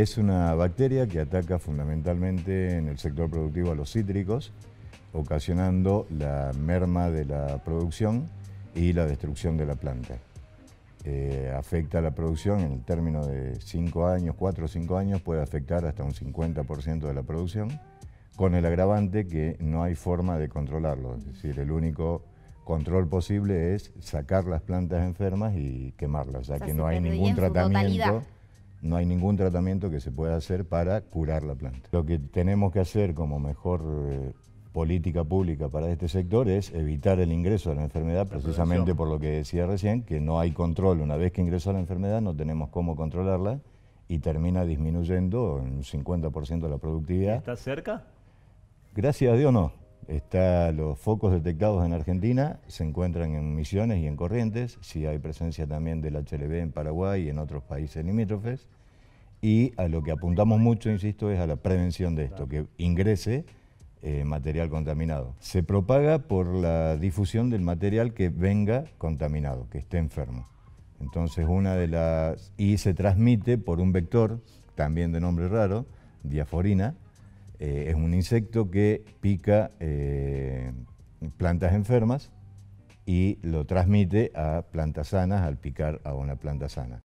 Es una bacteria que ataca fundamentalmente en el sector productivo a los cítricos, ocasionando la merma de la producción y la destrucción de la planta. Eh, afecta a la producción en el término de 5 años, 4 o 5 años, puede afectar hasta un 50% de la producción, con el agravante que no hay forma de controlarlo. Es decir, el único control posible es sacar las plantas enfermas y quemarlas, ya que no hay ningún tratamiento. No hay ningún tratamiento que se pueda hacer para curar la planta. Lo que tenemos que hacer como mejor eh, política pública para este sector es evitar el ingreso de la enfermedad, precisamente por lo que decía recién, que no hay control. Una vez que ingresa la enfermedad no tenemos cómo controlarla y termina disminuyendo en un 50% la productividad. ¿Está cerca? Gracias a Dios no. Está, los focos detectados en Argentina se encuentran en Misiones y en Corrientes, sí hay presencia también del HLB en Paraguay y en otros países limítrofes. Y a lo que apuntamos mucho, insisto, es a la prevención de esto, que ingrese eh, material contaminado. Se propaga por la difusión del material que venga contaminado, que esté enfermo. Entonces una de las... y se transmite por un vector, también de nombre raro, diaforina, eh, es un insecto que pica eh, plantas enfermas y lo transmite a plantas sanas al picar a una planta sana.